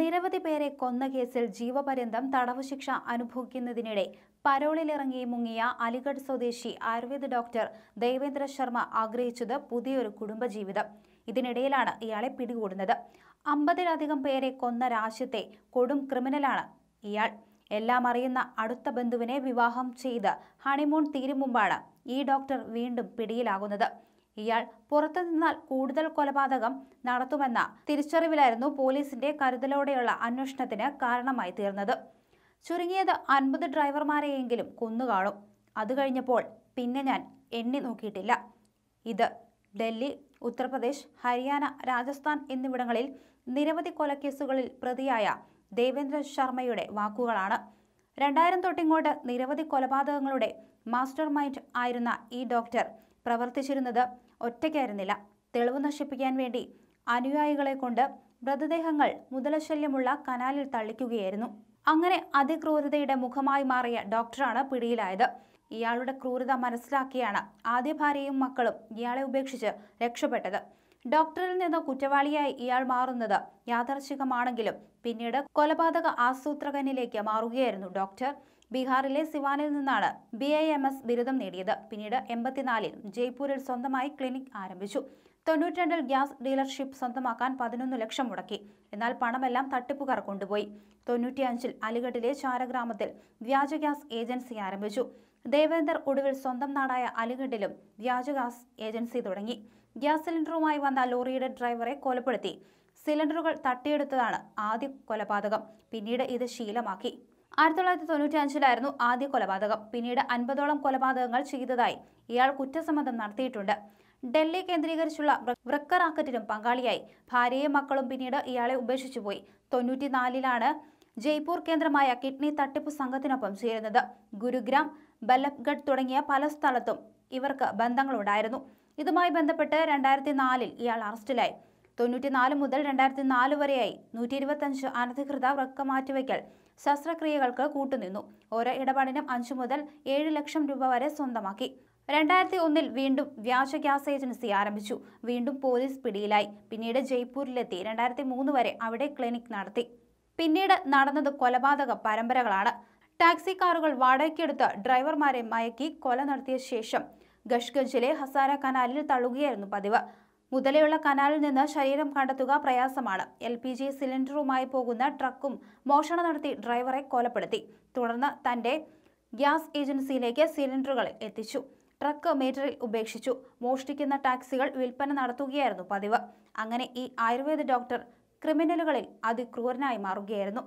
നിരവധി പേരെ കൊന്ന കേസിൽ ജീവപര്യന്തം തടവ് ശിക്ഷ അനുഭവിക്കുന്നതിനിടെ പരോളിലിറങ്ങി മുങ്ങിയ അലിഗഡ് സ്വദേശി ആയുർവേദ ഡോക്ടർ ദേവേന്ദ്ര ശർമ്മ ആഗ്രഹിച്ചത് പുതിയൊരു കുടുംബജീവിതം ഇതിനിടയിലാണ് ഇയാളെ പിടികൂടുന്നത് അമ്പതിലധികം പേരെ കൊന്ന രാജ്യത്തെ കൊടും ക്രിമിനലാണ് ഇയാൾ എല്ലാം അറിയുന്ന അടുത്ത ബന്ധുവിനെ വിവാഹം ചെയ്ത് ഹണിമൂൺ തീരും മുമ്പാണ് ഈ ഡോക്ടർ വീണ്ടും പിടിയിലാകുന്നത് ഇയാൾ പുറത്തു നിന്നാൽ കൂടുതൽ കൊലപാതകം നടത്തുമെന്ന തിരിച്ചറിവിലായിരുന്നു പോലീസിന്റെ കരുതലോടെയുള്ള അന്വേഷണത്തിന് കാരണമായി തീർന്നത് ചുരുങ്ങിയത് അൻപത് ഡ്രൈവർമാരെയെങ്കിലും കൊന്നുകാണും അത് കഴിഞ്ഞപ്പോൾ പിന്നെ ഞാൻ എണ്ണി നോക്കിയിട്ടില്ല ഇത് ഡൽഹി ഉത്തർപ്രദേശ് ഹരിയാന രാജസ്ഥാൻ എന്നിവിടങ്ങളിൽ നിരവധി കൊലക്കേസുകളിൽ പ്രതിയായ ദേവേന്ദ്ര ശർമ്മയുടെ വാക്കുകളാണ് രണ്ടായിരം തൊട്ടിങ്ങോട്ട് നിരവധി കൊലപാതകങ്ങളുടെ മാസ്റ്റർ മൈൻഡ് ആയിരുന്ന ഈ ഡോക്ടർ പ്രവർത്തിച്ചിരുന്നത് ഒറ്റയ്ക്കായിരുന്നില്ല തെളിവ് നശിപ്പിക്കാൻ വേണ്ടി അനുയായികളെ കൊണ്ട് മൃതദേഹങ്ങൾ മുതലശല്യമുള്ള കനാലിൽ തള്ളിക്കുകയായിരുന്നു അങ്ങനെ അതിക്രൂരതയുടെ മുഖമായി മാറിയ ഡോക്ടറാണ് പിടിയിലായത് ഇയാളുടെ ക്രൂരത മനസ്സിലാക്കിയാണ് ആദ്യ ഭാര്യയും മക്കളും ഇയാളെ ഉപേക്ഷിച്ച് രക്ഷപ്പെട്ടത് ഡോക്ടറിൽ നിന്ന് കുറ്റവാളിയായി ഇയാൾ മാറുന്നത് യാദർശികമാണെങ്കിലും പിന്നീട് കൊലപാതക ആസൂത്രകനിലേക്ക് മാറുകയായിരുന്നു ഡോക്ടർ ബീഹാറിലെ സിവാനിൽ നിന്നാണ് ബി ബിരുദം നേടിയത് പിന്നീട് എൺപത്തിനാലിൽ ജയ്പൂരിൽ സ്വന്തമായി ക്ലിനിക് ആരംഭിച്ചു തൊണ്ണൂറ്റിരണ്ടിൽ ഗ്യാസ് ഡീലർഷിപ്പ് സ്വന്തമാക്കാൻ പതിനൊന്ന് ലക്ഷം മുടക്കി എന്നാൽ പണമെല്ലാം തട്ടിപ്പുകാർ കൊണ്ടുപോയി തൊണ്ണൂറ്റിയഞ്ചിൽ അലിഗഡിലെ ചാരഗ്രാമത്തിൽ വ്യാജ ഗ്യാസ് ഏജൻസി ആരംഭിച്ചു ദേവേന്ദർ ഒടുവിൽ സ്വന്തം നാടായ അലിഗഡിലും വ്യാജ ഗ്യാസ് ഏജൻസി തുടങ്ങി ഗ്യാസ് സിലിണ്ടറുമായി വന്ന ലോറിയുടെ ഡ്രൈവറെ കൊലപ്പെടുത്തി സിലിണ്ടറുകൾ തട്ടിയെടുത്തതാണ് ആദ്യ കൊലപാതകം പിന്നീട് ഇത് ശീലമാക്കി ആയിരത്തി തൊള്ളായിരത്തി തൊണ്ണൂറ്റി അഞ്ചിലായിരുന്നു ആദ്യ കൊലപാതകം പിന്നീട് അൻപതോളം കൊലപാതകങ്ങൾ ചെയ്തതായി ഇയാൾ കുറ്റസമ്മതം നടത്തിയിട്ടുണ്ട് ഡൽഹി കേന്ദ്രീകരിച്ചുള്ള വൃക്ക റാക്കറ്റിനും പങ്കാളിയായി ഭാര്യയും മക്കളും പിന്നീട് ഇയാളെ ഉപേക്ഷിച്ചുപോയി തൊണ്ണൂറ്റിനാലിലാണ് ജയ്പൂർ കേന്ദ്രമായ കിഡ്നി തട്ടിപ്പ് സംഘത്തിനൊപ്പം ചേരുന്നത് ഗുരുഗ്രാം ബല്ലഭ്ഗഡ് തുടങ്ങിയ പല സ്ഥലത്തും ഇവർക്ക് ബന്ധങ്ങളുണ്ടായിരുന്നു ഇതുമായി ബന്ധപ്പെട്ട് രണ്ടായിരത്തി നാലിൽ ഇയാൾ അറസ്റ്റിലായി തൊണ്ണൂറ്റിനാല് മുതൽ രണ്ടായിരത്തി നാല് വരെയായി നൂറ്റി ഇരുപത്തഞ്ച് അനധികൃത വൃക്ക മാറ്റിവെക്കൽ ശസ്ത്രക്രിയകൾക്ക് കൂട്ടുനിന്നു ഓരോ ഇടപാടിനും അഞ്ചു മുതൽ ഏഴ് ലക്ഷം രൂപ വരെ സ്വന്തമാക്കി രണ്ടായിരത്തി ഒന്നിൽ വീണ്ടും വ്യാജ ഗ്യാസ് ഏജൻസി ആരംഭിച്ചു വീണ്ടും പോലീസ് പിടിയിലായി പിന്നീട് ജയ്പൂരിലെത്തി രണ്ടായിരത്തി മൂന്ന് വരെ അവിടെ ക്ലിനിക് നടത്തി പിന്നീട് നടന്നത് കൊലപാതക പരമ്പരകളാണ് ടാക്സി കാറുകൾ വാടകയ്ക്കെടുത്ത് ഡ്രൈവർമാരെ മയക്കി കൊല നടത്തിയ ശേഷം ഗഷ്ഗഞ്ചിലെ ഹസാര കനാലിൽ തള്ളുകയായിരുന്നു പതിവ് മുതലെയുള്ള കനാലിൽ നിന്ന് ശരീരം കണ്ടെത്തുക പ്രയാസമാണ് എൽ പി ജി സിലിണ്ടറുമായി പോകുന്ന ട്രക്കും മോഷണം നടത്തി ഡ്രൈവറെ കൊലപ്പെടുത്തി തുടർന്ന് തന്റെ ഗ്യാസ് ഏജൻസിയിലേക്ക് സിലിണ്ടറുകൾ എത്തിച്ചു ട്രക്ക് മീറ്ററിൽ ഉപേക്ഷിച്ചു മോഷ്ടിക്കുന്ന ടാക്സികൾ വിൽപ്പന നടത്തുകയായിരുന്നു പതിവ് അങ്ങനെ ഈ ആയുർവേദ ഡോക്ടർ ക്രിമിനലുകളിൽ അതിക്രൂരനായി മാറുകയായിരുന്നു